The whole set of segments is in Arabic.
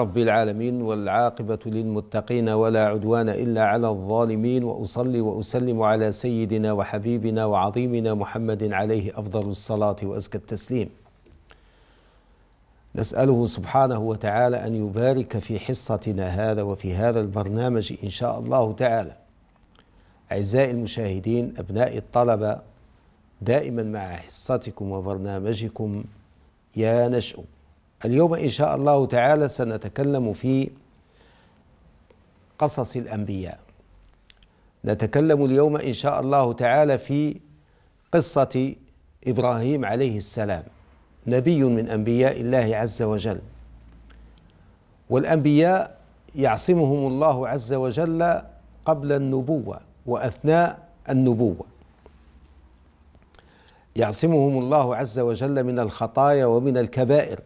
رب العالمين والعاقبة للمتقين ولا عدوان إلا على الظالمين وأصلي وأسلم على سيدنا وحبيبنا وعظيمنا محمد عليه أفضل الصلاة وأزكى التسليم نسأله سبحانه وتعالى أن يبارك في حصتنا هذا وفي هذا البرنامج إن شاء الله تعالى أعزائي المشاهدين أبنائي الطلبة دائما مع حصتكم وبرنامجكم يا نشؤ اليوم إن شاء الله تعالى سنتكلم في قصص الأنبياء نتكلم اليوم إن شاء الله تعالى في قصة إبراهيم عليه السلام نبي من أنبياء الله عز وجل والأنبياء يعصمهم الله عز وجل قبل النبوة وأثناء النبوة يعصمهم الله عز وجل من الخطايا ومن الكبائر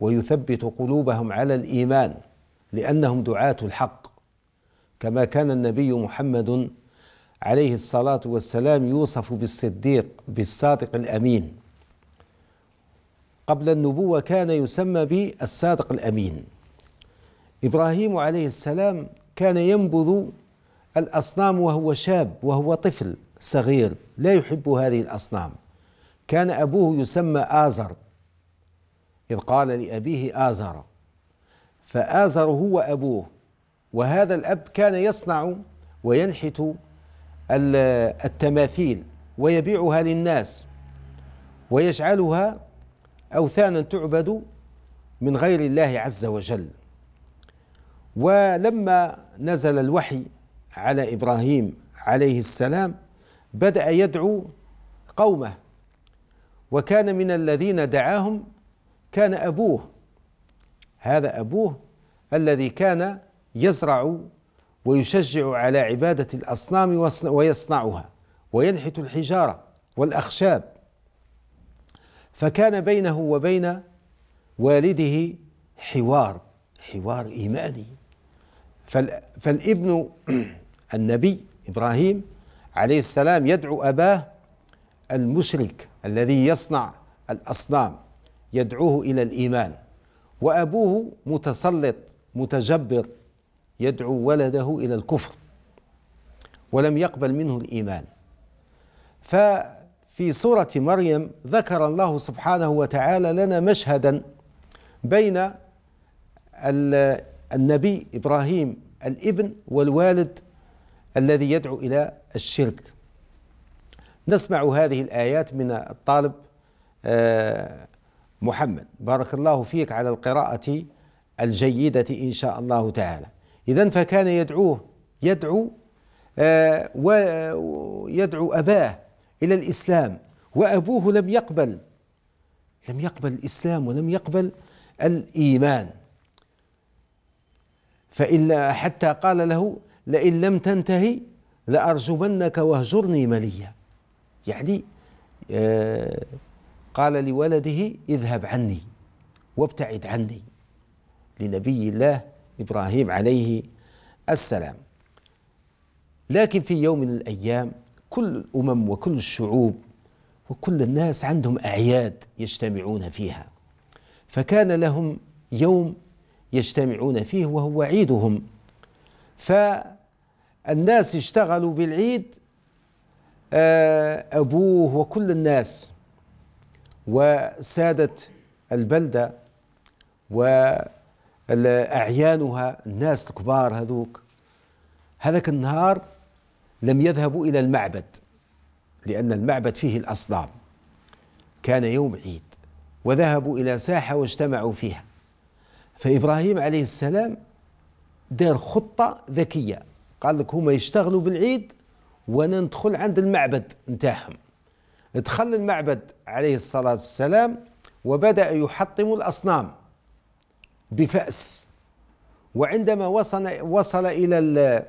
ويثبت قلوبهم على الايمان لانهم دعاه الحق كما كان النبي محمد عليه الصلاه والسلام يوصف بالصديق بالصادق الامين قبل النبوه كان يسمى بالصادق الامين ابراهيم عليه السلام كان ينبذ الاصنام وهو شاب وهو طفل صغير لا يحب هذه الاصنام كان ابوه يسمى ازر إذ قال لأبيه آزر فآزر هو أبوه وهذا الأب كان يصنع وينحت التماثيل ويبيعها للناس ويجعلها أوثانا تعبد من غير الله عز وجل ولما نزل الوحي على إبراهيم عليه السلام بدأ يدعو قومه وكان من الذين دعاهم كان أبوه هذا أبوه الذي كان يزرع ويشجع على عبادة الأصنام ويصنعها وينحت الحجارة والأخشاب فكان بينه وبين والده حوار حوار إيماني فالابن النبي إبراهيم عليه السلام يدعو أباه المشرك الذي يصنع الأصنام يدعوه الى الايمان وابوه متسلط متجبر يدعو ولده الى الكفر ولم يقبل منه الايمان ففي سوره مريم ذكر الله سبحانه وتعالى لنا مشهدا بين النبي ابراهيم الابن والوالد الذي يدعو الى الشرك نسمع هذه الايات من الطالب آه محمد بارك الله فيك على القراءة الجيدة إن شاء الله تعالى إذا فكان يدعوه يدعو آه، ويدعو أباه إلى الإسلام وأبوه لم يقبل لم يقبل الإسلام ولم يقبل الإيمان فإلا حتى قال له لئن لم تنتهي لأرجمنك واهجرني مليا يعني آه قال لولده اذهب عني وابتعد عني لنبي الله ابراهيم عليه السلام لكن في يوم من الايام كل الامم وكل الشعوب وكل الناس عندهم اعياد يجتمعون فيها فكان لهم يوم يجتمعون فيه وهو عيدهم فالناس اشتغلوا بالعيد آه، أبوه وكل الناس وسادت البلدة وأعيانها الناس الكبار هذوك هذاك النهار لم يذهبوا إلى المعبد لأن المعبد فيه الأصنام كان يوم عيد وذهبوا إلى ساحة واجتمعوا فيها فإبراهيم عليه السلام دار خطة ذكية قال لك هما يشتغلوا بالعيد وانا ندخل عند المعبد نتاعهم دخل المعبد عليه الصلاة والسلام وبدأ يحطم الأصنام بفأس وعندما وصل وصل إلى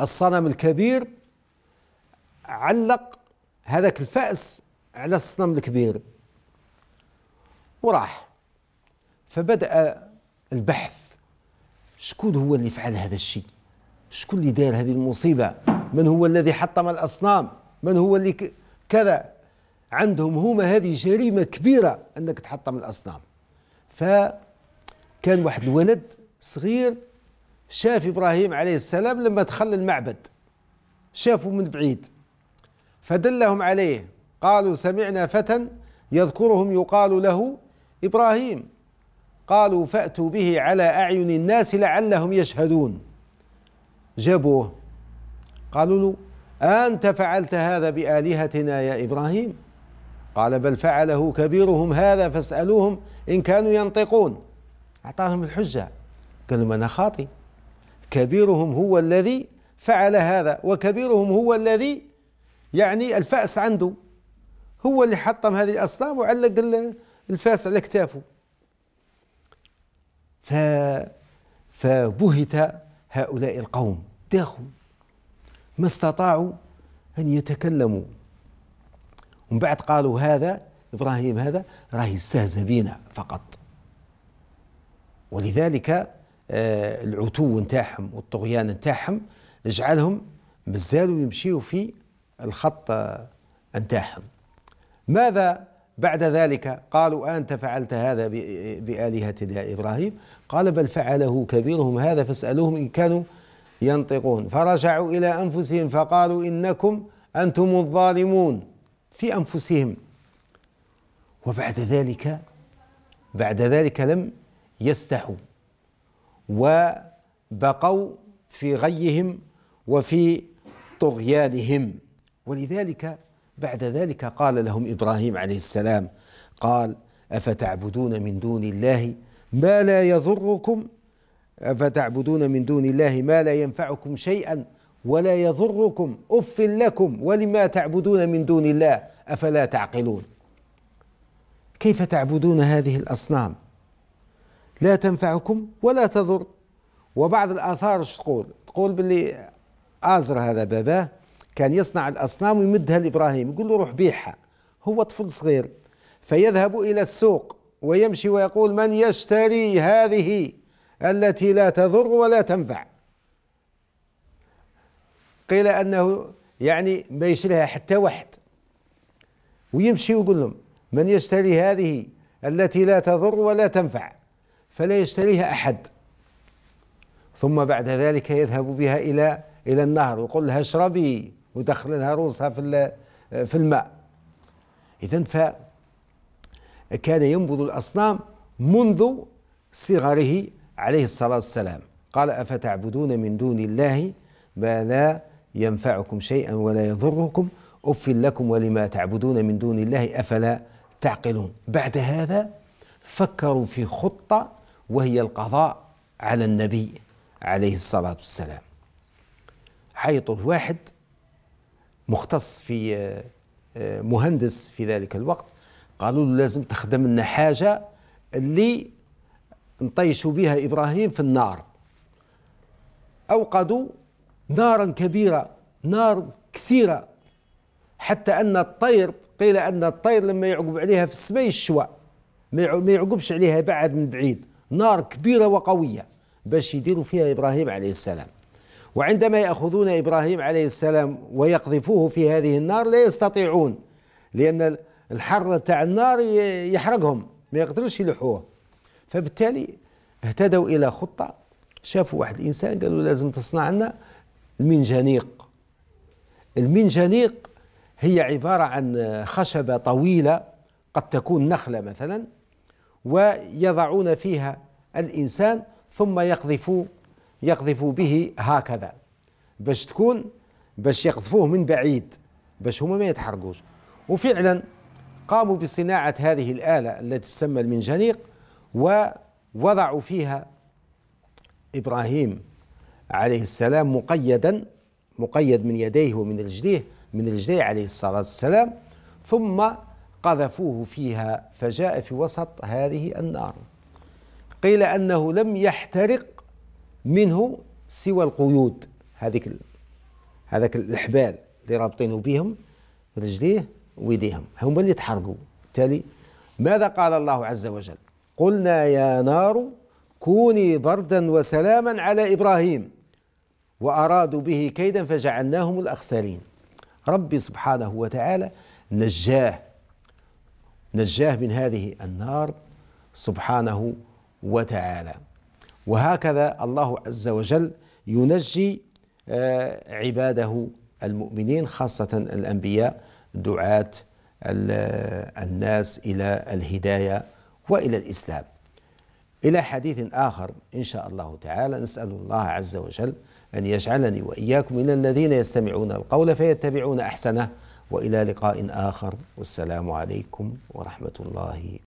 الصنم الكبير علق هذاك الفأس على الصنم الكبير وراح فبدأ البحث شكون هو اللي فعل هذا الشيء شكون اللي دار هذه المصيبة من هو الذي حطم الأصنام من هو اللي كذا عندهم هما هذه جريمة كبيرة أنك تحطم الأصنام فكان واحد الولد صغير شاف إبراهيم عليه السلام لما دخل المعبد شافه من بعيد فدلهم عليه قالوا سمعنا فتى يذكرهم يقال له إبراهيم قالوا فأتوا به على أعين الناس لعلهم يشهدون جابوه قالوا له أنت فعلت هذا بآلهتنا يا إبراهيم قال بل فعله كبيرهم هذا فاسألوهم إن كانوا ينطقون أعطاهم الحجة قال لهم أنا خاطي كبيرهم هو الذي فعل هذا وكبيرهم هو الذي يعني الفأس عنده هو اللي حطم هذه الأصنام وعلق الفاس على كتافه ف فبهت هؤلاء القوم داخل ما استطاعوا أن يتكلموا ومن بعد قالوا هذا إبراهيم هذا راه يستهزأ بنا فقط ولذلك آه، العتو نتاعهم والطغيان نتاعهم جعلهم مازالوا يمشيوا في الخط آه، نتاعهم ماذا بعد ذلك قالوا أنت فعلت هذا آه، بآلهتنا يا إبراهيم قال بل فعله كبيرهم هذا فاسألوهم إن كانوا ينطقون فرجعوا إلى أنفسهم فقالوا إنكم أنتم الظالمون في أنفسهم وبعد ذلك بعد ذلك لم يستحوا وبقوا في غيهم وفي طغيانهم ولذلك بعد ذلك قال لهم ابراهيم عليه السلام قال افتعبدون من دون الله ما لا يضركم فتعبدون من دون الله ما لا ينفعكم شيئا ولا يضركم اف لكم ولما تعبدون من دون الله افلا تعقلون كيف تعبدون هذه الاصنام لا تنفعكم ولا تضر وبعض الاثار تقول تقول باللي ازر هذا باباه كان يصنع الاصنام ويمدها لابراهيم يقول له روح بيعها هو طفل صغير فيذهب الى السوق ويمشي ويقول من يشتري هذه التي لا تضر ولا تنفع قيل انه يعني ما يشريها حتى واحد ويمشي ويقول لهم من يشتري هذه التي لا تضر ولا تنفع فلا يشتريها احد ثم بعد ذلك يذهب بها الى الى النهر ويقول لها اشربي ودخل لها روسها في في الماء اذا ف كان ينبذ الاصنام منذ صغره عليه الصلاة والسلام قال أفتعبدون من دون الله ما لا ينفعكم شيئا ولا يضركم أف لكم ولما تعبدون من دون الله أفلا تعقلون بعد هذا فكروا في خطة وهي القضاء على النبي عليه الصلاة والسلام حيط الواحد مختص في آه، آه، مهندس في ذلك الوقت قالوا له لازم تخدم لنا حاجة اللي نطيشوا بها إبراهيم في النار أوقدوا نارا كبيرة نار كثيرة حتى أن الطير قيل أن الطير لما يعقب عليها في السماء الشواء ما يعقبش عليها بعد من بعيد نار كبيرة وقوية باش يديروا فيها إبراهيم عليه السلام وعندما يأخذون إبراهيم عليه السلام ويقذفوه في هذه النار لا يستطيعون لأن الحر تاع النار يحرقهم ما يقدروش يلحوه فبالتالي اهتدوا إلى خطة شافوا واحد الإنسان قالوا لازم تصنع لنا المنجنيق المنجنيق هي عبارة عن خشبة طويلة قد تكون نخلة مثلا ويضعون فيها الإنسان ثم يقذفوا يقذفوا به هكذا باش تكون باش يقذفوه من بعيد باش هما ما يتحرقوش وفعلا قاموا بصناعة هذه الآلة التي تسمى المنجنيق ووضعوا فيها إبراهيم عليه السلام مقيدا مقيد من يديه ومن رجليه من رجليه عليه الصلاة والسلام ثم قذفوه فيها فجاء في وسط هذه النار قيل أنه لم يحترق منه سوى القيود هذيك هذاك الحبال اللي رابطينه بهم رجليه ويديهم هم اللي تحرقوا بالتالي ماذا قال الله عز وجل قلنا يا نار كوني بردا وسلاما على ابراهيم وارادوا به كيدا فجعلناهم الاخسرين ربي سبحانه وتعالى نجاه نجاه من هذه النار سبحانه وتعالى وهكذا الله عز وجل ينجي آه، عباده المؤمنين خاصة الأنبياء دعاة الناس إلى الهداية والى الاسلام. الى حديث اخر ان شاء الله تعالى نسال الله عز وجل ان يجعلني واياكم من الذين يستمعون القول فيتبعون احسنه والى لقاء اخر والسلام عليكم ورحمه الله